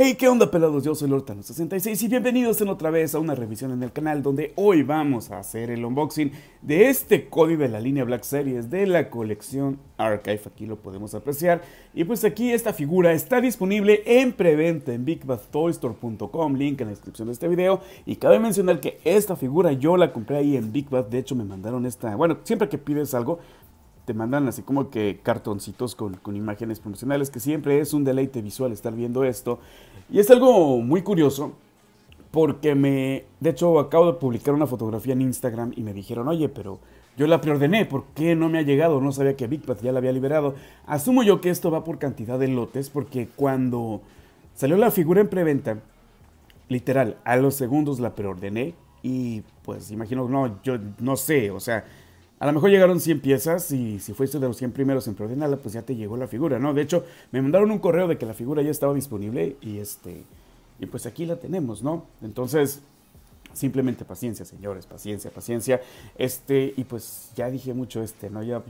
Hey, ¿qué onda pelados? Yo soy Lortano66 y bienvenidos en otra vez a una revisión en el canal donde hoy vamos a hacer el unboxing de este código de la línea Black Series de la colección Archive, aquí lo podemos apreciar. Y pues aquí esta figura está disponible en preventa en BigBadToyStore.com, link en la descripción de este video. Y cabe mencionar que esta figura yo la compré ahí en BigBad, de hecho me mandaron esta, bueno, siempre que pides algo te mandan así como que cartoncitos con, imágenes promocionales, que siempre es un deleite visual estar viendo esto. Y es algo muy curioso, porque me, de hecho, acabo de publicar una fotografía en Instagram y me dijeron, oye, pero yo la preordené, ¿por qué no me ha llegado? No sabía que Big ya la había liberado. Asumo yo que esto va por cantidad de lotes, porque cuando salió la figura en preventa, literal, a los segundos la preordené y pues imagino, no, yo no sé, o sea a lo mejor llegaron 100 piezas y si fuiste de los 100 primeros en preordenarla, pues ya te llegó la figura, ¿no? De hecho, me mandaron un correo de que la figura ya estaba disponible y este y pues aquí la tenemos, ¿no? Entonces, simplemente paciencia, señores, paciencia, paciencia. Este, y pues ya dije mucho este, ¿no? Ya,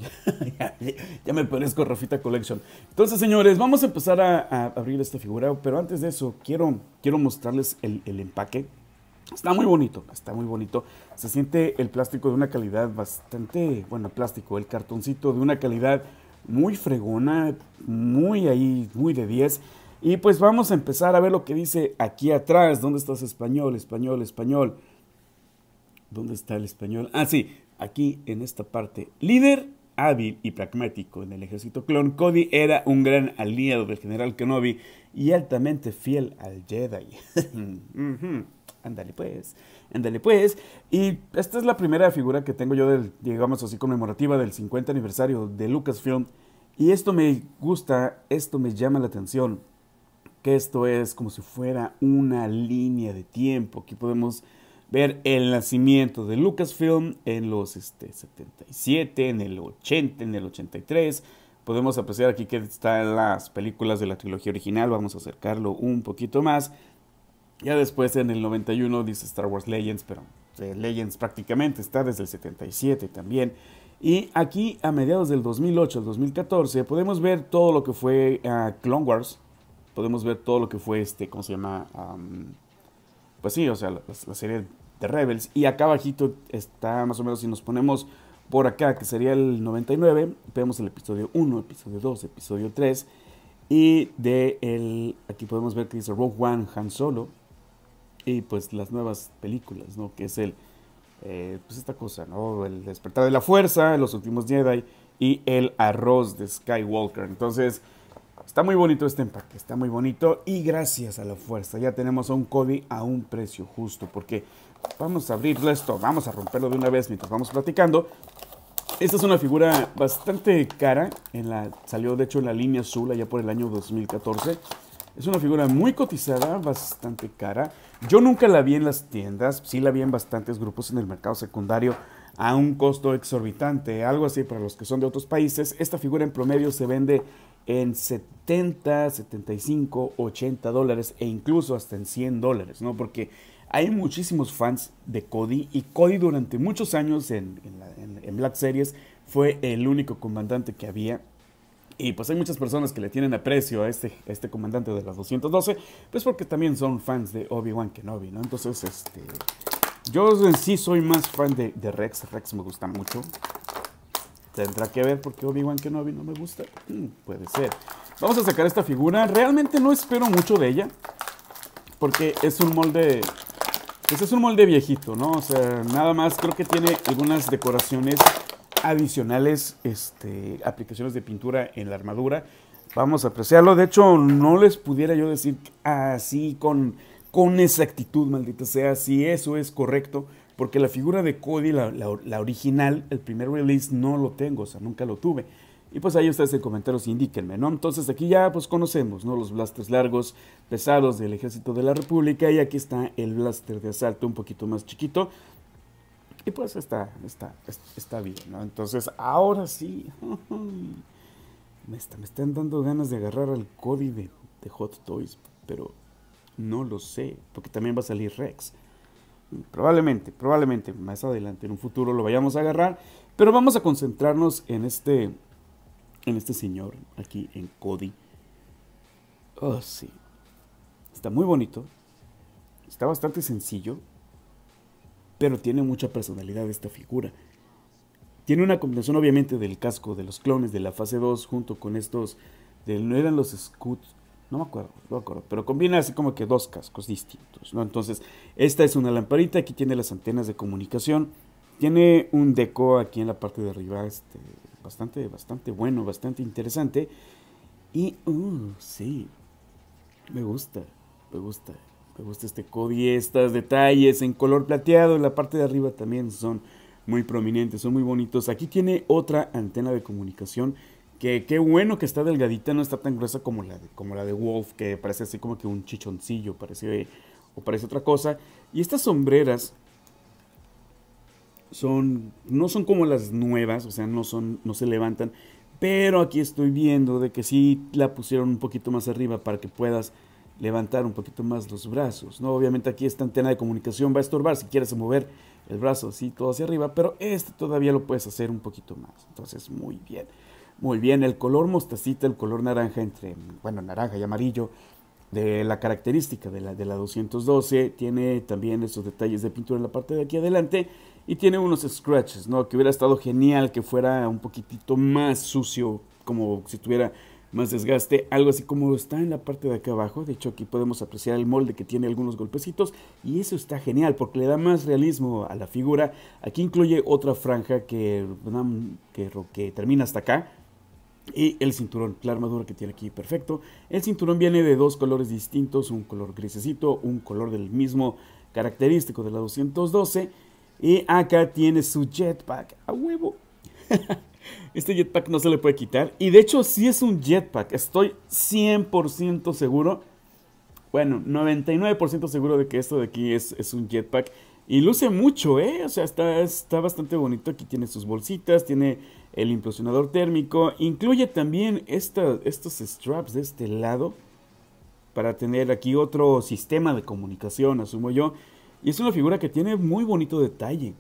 ya, me parezco Rafita Collection. Entonces, señores, vamos a empezar a, abrir esta figura, pero antes de eso, quiero, quiero mostrarles el empaque. Está muy bonito, está muy bonito. Se siente el plástico de una calidad bastante, bueno, plástico, el cartoncito de una calidad muy fregona, muy ahí, muy de 10. Y pues vamos a empezar a ver lo que dice aquí atrás. ¿Dónde estás español, español, español? ¿Dónde está el español? Ah, sí, aquí en esta parte. Líder hábil y pragmático en el ejército clon, Cody era un gran aliado del general Kenobi y altamente fiel al Jedi. ándale pues, ándale pues. Y esta es la primera figura que tengo yo del, digamos así, conmemorativa del 50 aniversario de Lucasfilm. Y esto me gusta, esto me llama la atención, que esto es como si fuera una línea de tiempo. Aquí podemos ver el nacimiento de Lucasfilm en los 77, este, en el 80, en el 83. Podemos apreciar aquí que están las películas de la trilogía original, vamos a acercarlo un poquito más. Ya después en el 91 dice Star Wars Legends, pero eh, Legends prácticamente está desde el 77 también. Y aquí a mediados del 2008 al 2014 podemos ver todo lo que fue ah, Clone Wars, podemos ver todo lo que fue este, ¿cómo se llama? pues sí, o sea, la, serie de Rebels. Y acá abajito está más o menos, si nos ponemos por acá, que sería el 99, vemos el episodio 1, episodio 2, episodio 3. Y de el, aquí podemos ver que dice Rogue One Han Solo, y pues las nuevas películas, ¿no? Que es el, eh, pues esta cosa, ¿no? El despertar de la fuerza, los últimos Jedi y el arroz de Skywalker. Entonces, está muy bonito este empaque, está muy bonito y gracias a la fuerza ya tenemos a un Cody a un precio justo porque vamos a abrirlo esto, vamos a romperlo de una vez mientras vamos platicando. Esta es una figura bastante cara, en la, salió de hecho en la línea azul allá por el año 2014. Es una figura muy cotizada, bastante cara. Yo nunca la vi en las tiendas, sí la vi en bastantes grupos en el mercado secundario a un costo exorbitante, algo así para los que son de otros países. Esta figura en promedio se vende en 70, 75, 80 dólares e incluso hasta en 100 dólares, ¿no? Porque hay muchísimos fans de Cody y Cody durante muchos años en, en Black Series fue el único comandante que había y pues hay muchas personas que le tienen aprecio a este, este comandante de las 212, pues porque también son fans de Obi-Wan Kenobi, ¿no? Entonces, este, yo en sí soy más fan de, Rex, Rex me gusta mucho. Tendrá que ver porque Obi-Wan Kenobi no me gusta. Mm, puede ser. Vamos a sacar esta figura. Realmente no espero mucho de ella. Porque es un molde. Pues es un molde viejito, ¿no? O sea, nada más creo que tiene algunas decoraciones adicionales este, aplicaciones de pintura en la armadura. Vamos a apreciarlo. De hecho, no les pudiera yo decir así con, con exactitud, maldita sea, si eso es correcto, porque la figura de Cody, la, original, el primer release, no lo tengo, o sea, nunca lo tuve. Y pues ahí ustedes en comentarios indíquenme, ¿no? Entonces aquí ya pues conocemos, ¿no? Los blasters largos, pesados del Ejército de la República y aquí está el blaster de asalto un poquito más chiquito. Y pues está, está, está bien, ¿no? Entonces, ahora sí, me, están dando ganas de agarrar al Cody de, Hot Toys, pero no lo sé, porque también va a salir Rex. Probablemente, probablemente más adelante, en un futuro lo vayamos a agarrar, pero vamos a concentrarnos en este, en este señor aquí, en Cody. Oh, sí. Está muy bonito. Está bastante sencillo pero tiene mucha personalidad esta figura. Tiene una combinación obviamente del casco de los clones de la fase 2 junto con estos, no eran los Scouts, no me acuerdo, no acuerdo, pero combina así como que dos cascos distintos, ¿no? Entonces, esta es una lamparita, aquí tiene las antenas de comunicación, tiene un deco aquí en la parte de arriba, este, bastante, bastante bueno, bastante interesante, y, uh, sí, me gusta, me gusta. Me gusta este Cody. estos detalles en color plateado. En la parte de arriba también son muy prominentes, son muy bonitos. Aquí tiene otra antena de comunicación. Que qué bueno que está delgadita, no está tan gruesa como la, de, como la de Wolf, que parece así como que un chichoncillo, parece, o parece otra cosa. Y estas sombreras son, no son como las nuevas, o sea, no, son, no se levantan, pero aquí estoy viendo de que sí la pusieron un poquito más arriba para que puedas levantar un poquito más los brazos. ¿no? Obviamente aquí esta antena de comunicación va a estorbar si quieres mover el brazo así todo hacia arriba, pero este todavía lo puedes hacer un poquito más. Entonces, muy bien. Muy bien, el color mostacita, el color naranja entre, bueno, naranja y amarillo, de la característica de la, de la 212, tiene también esos detalles de pintura en la parte de aquí adelante y tiene unos scratches, ¿no? Que hubiera estado genial que fuera un poquitito más sucio, como si tuviera más desgaste, algo así como está en la parte de acá abajo, de hecho aquí podemos apreciar el molde que tiene algunos golpecitos y eso está genial porque le da más realismo a la figura, aquí incluye otra franja que, que, que termina hasta acá, y el cinturón, la armadura que tiene aquí, perfecto. El cinturón viene de dos colores distintos, un color grisecito, un color del mismo característico de la 212. Y acá tiene su jetpack, a huevo. Este jetpack no se le puede quitar. Y de hecho sí es un jetpack. Estoy 100% seguro. Bueno, 99% seguro de que esto de aquí es, un jetpack. Y luce mucho, ¿eh? O sea, está, está bastante bonito. Aquí tiene sus bolsitas, tiene el implosionador térmico. Incluye también estos straps de este lado. Para tener aquí otro sistema de comunicación, asumo yo. Y es una figura que tiene muy bonito detalle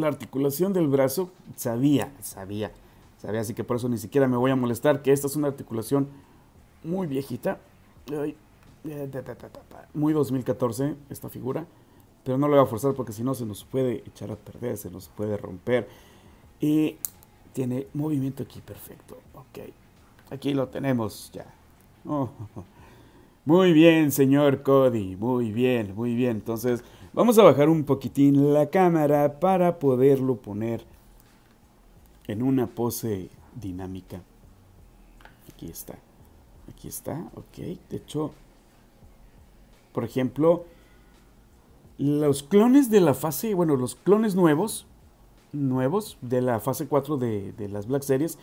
la articulación del brazo, sabía, sabía, sabía, así que por eso ni siquiera me voy a molestar, que esta es una articulación muy viejita, eh, muy 2014 esta figura, pero no lo voy a forzar porque si no se nos puede echar a perder, se nos puede romper. Y tiene movimiento aquí perfecto, ok, aquí lo tenemos ya. Oh, muy bien, señor Cody, muy bien, muy bien, entonces... Vamos a bajar un poquitín la cámara para poderlo poner en una pose dinámica. Aquí está. Aquí está. Ok. De hecho, por ejemplo, los clones de la fase, bueno, los clones nuevos, nuevos de la fase 4 de, las Black Series,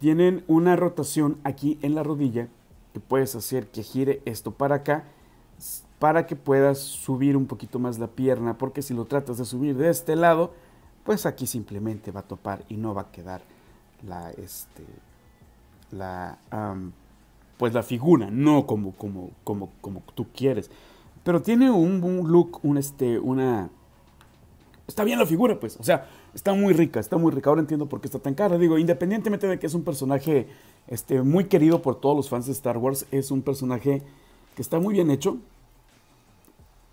tienen una rotación aquí en la rodilla que puedes hacer que gire esto para acá para que puedas subir un poquito más la pierna, porque si lo tratas de subir de este lado, pues aquí simplemente va a topar y no va a quedar la, este, la, pues la figura, no como, como, como, como tú quieres. Pero tiene un, un look, un, este, una... Está bien la figura, pues, o sea, está muy rica, está muy rica. Ahora entiendo por qué está tan cara. Digo, independientemente de que es un personaje este, muy querido por todos los fans de Star Wars, es un personaje que está muy bien hecho,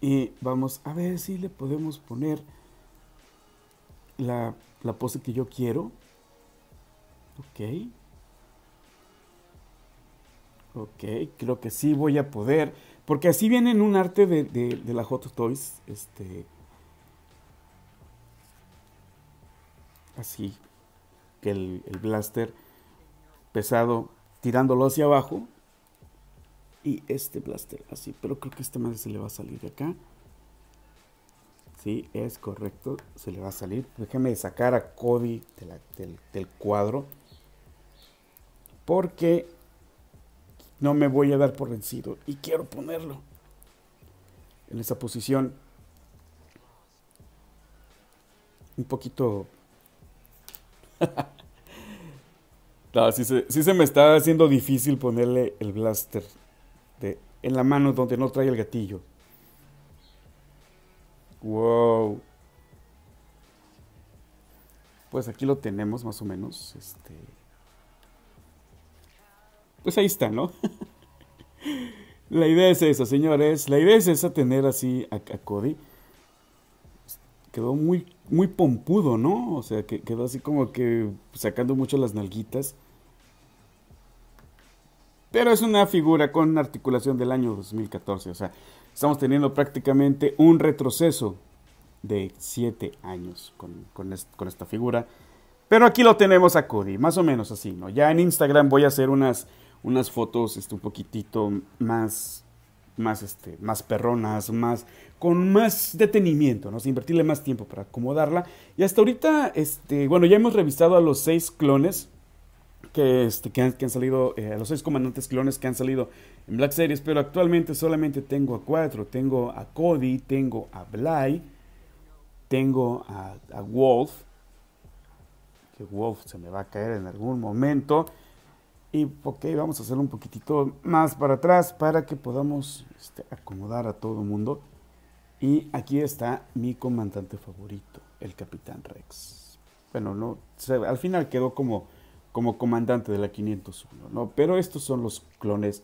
y vamos a ver si le podemos poner la, pose que yo quiero. Ok. Ok, creo que sí voy a poder. Porque así viene en un arte de, la Hot Toys. Este. Así. Que el blaster pesado tirándolo hacia abajo y este blaster así. Pero creo que este madre se le va a salir de acá. Sí, es correcto. Se le va a salir. Déjame sacar a Cody del, cuadro. Porque no me voy a dar por vencido. Y quiero ponerlo en esa posición. Un poquito... no, sí sí se me está haciendo difícil ponerle el blaster en la mano donde no trae el gatillo. Wow. Pues aquí lo tenemos más o menos. Este. Pues ahí está, ¿no? la idea es esa, señores. La idea es esa tener así a, Cody. Quedó muy, muy pompudo, ¿no? O sea, que quedó así como que sacando mucho las nalguitas pero es una figura con articulación del año 2014. O sea, estamos teniendo prácticamente un retroceso de 7 años con, esta figura. Pero aquí lo tenemos a Cody, más o menos así, ¿no? Ya en Instagram voy a hacer unas, unas fotos este, un poquitito más, más, este, más perronas, más, con más detenimiento, ¿no? invertirle más tiempo para acomodarla. Y hasta ahorita, este, bueno, ya hemos revisado a los 6 clones este, que, han, salido, eh, los seis comandantes clones que han salido en Black Series, pero actualmente solamente tengo a cuatro. Tengo a Cody, tengo a Bly, tengo a, Wolf, que Wolf se me va a caer en algún momento. Y ok, vamos a hacer un poquitito más para atrás para que podamos este, acomodar a todo el mundo. Y aquí está mi comandante favorito, el Capitán Rex. Bueno, no, al final quedó como como comandante de la 501, ¿no? Pero estos son los clones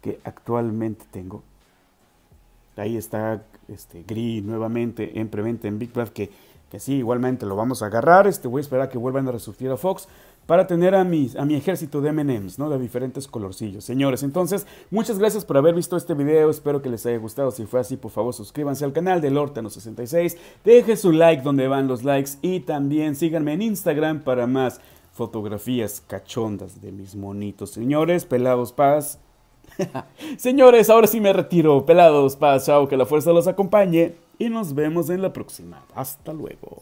que actualmente tengo. Ahí está este Gris nuevamente en preventa en Big Bad, que, sí, igualmente lo vamos a agarrar. Este, voy a esperar que vuelvan a resurgir a Fox para tener a, mis, a mi ejército de MMs, ¿no? De diferentes colorcillos. Señores, entonces, muchas gracias por haber visto este video. Espero que les haya gustado. Si fue así, por favor, suscríbanse al canal de Lortano66. Deje su like donde van los likes. Y también síganme en Instagram para más fotografías cachondas de mis monitos. Señores, pelados paz. Señores, ahora sí me retiro. Pelados paz, chao, que la fuerza los acompañe y nos vemos en la próxima. Hasta luego.